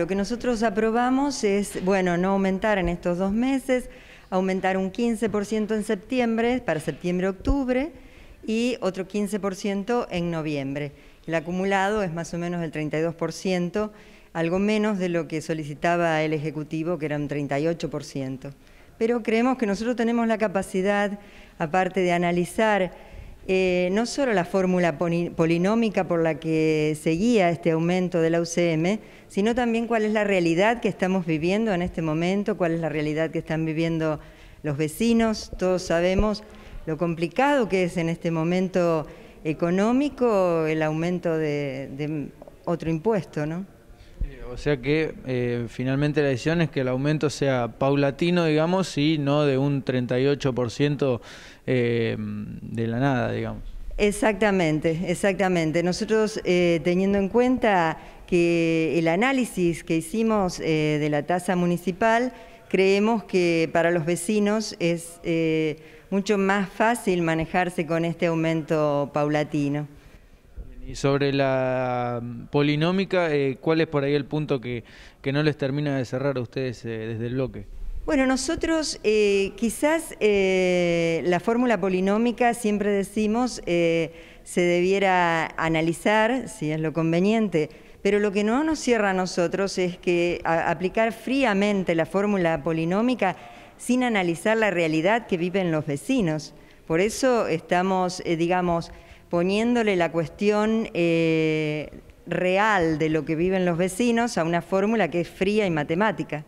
Lo que nosotros aprobamos es, bueno, no aumentar en estos dos meses, aumentar un 15% en septiembre, para septiembre-octubre, y otro 15% en noviembre. El acumulado es más o menos el 32%, algo menos de lo que solicitaba el Ejecutivo, que era un 38%. Pero creemos que nosotros tenemos la capacidad, aparte de analizar eh, no solo la fórmula polinómica por la que seguía este aumento de la UCM, sino también cuál es la realidad que estamos viviendo en este momento, cuál es la realidad que están viviendo los vecinos. Todos sabemos lo complicado que es en este momento económico el aumento de, otro impuesto, ¿no? Eh, o sea que eh, finalmente la decisión es que el aumento sea paulatino, digamos, y no de un 38% de la nada, digamos. Exactamente, exactamente. Nosotros eh, teniendo en cuenta que el análisis que hicimos eh, de la tasa municipal, creemos que para los vecinos es eh, mucho más fácil manejarse con este aumento paulatino. Y sobre la mm, polinómica, ¿cuál es por ahí el punto que, que no les termina de cerrar a ustedes desde el bloque? Bueno, nosotros eh, quizás eh, la fórmula polinómica, siempre decimos, eh, se debiera analizar, si es lo conveniente, pero lo que no nos cierra a nosotros es que aplicar fríamente la fórmula polinómica sin analizar la realidad que viven los vecinos. Por eso estamos, digamos, poniéndole la cuestión real de lo que viven los vecinos a una fórmula que es fría y matemática.